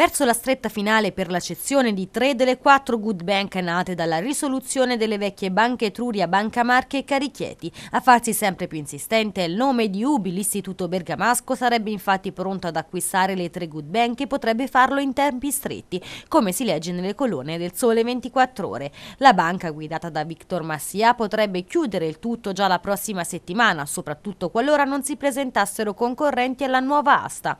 verso la stretta finale per la cessione di tre delle quattro good bank nate dalla risoluzione delle vecchie Banche Etruria, Banca Marche e Carichieti. A farsi sempre più insistente il nome di Ubi, l'istituto bergamasco sarebbe infatti pronto ad acquistare le tre good bank e potrebbe farlo in tempi stretti, come si legge nelle colonne del Sole 24 Ore. La banca guidata da Victor Massia potrebbe chiudere il tutto già la prossima settimana, soprattutto qualora non si presentassero concorrenti alla nuova asta.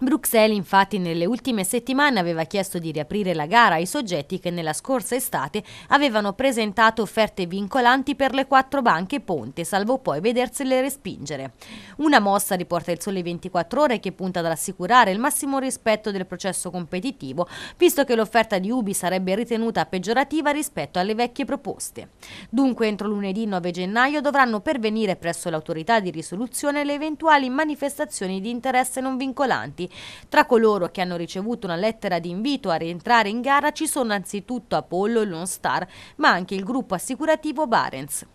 Bruxelles infatti nelle ultime settimane aveva chiesto di riaprire la gara ai soggetti che nella scorsa estate avevano presentato offerte vincolanti per le quattro banche ponte, salvo poi vedersele respingere. Una mossa riporta il sole 24 ore che punta ad assicurare il massimo rispetto del processo competitivo, visto che l'offerta di Ubi sarebbe ritenuta peggiorativa rispetto alle vecchie proposte. Dunque entro lunedì 9 gennaio dovranno pervenire presso l'autorità di risoluzione le eventuali manifestazioni di interesse non vincolanti tra coloro che hanno ricevuto una lettera di invito a rientrare in gara ci sono anzitutto Apollo e Lone Star, ma anche il gruppo assicurativo Barents.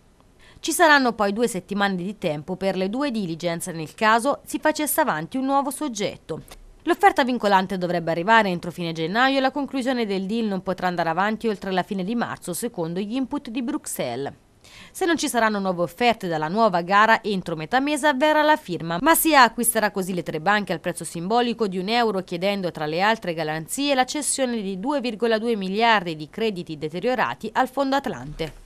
Ci saranno poi due settimane di tempo per le due diligence nel caso si facesse avanti un nuovo soggetto. L'offerta vincolante dovrebbe arrivare entro fine gennaio e la conclusione del deal non potrà andare avanti oltre la fine di marzo, secondo gli input di Bruxelles. Se non ci saranno nuove offerte dalla nuova gara, entro metà mese avverrà la firma. Masia acquisterà così le tre banche al prezzo simbolico di un euro, chiedendo tra le altre garanzie la cessione di 2,2 miliardi di crediti deteriorati al Fondo Atlante.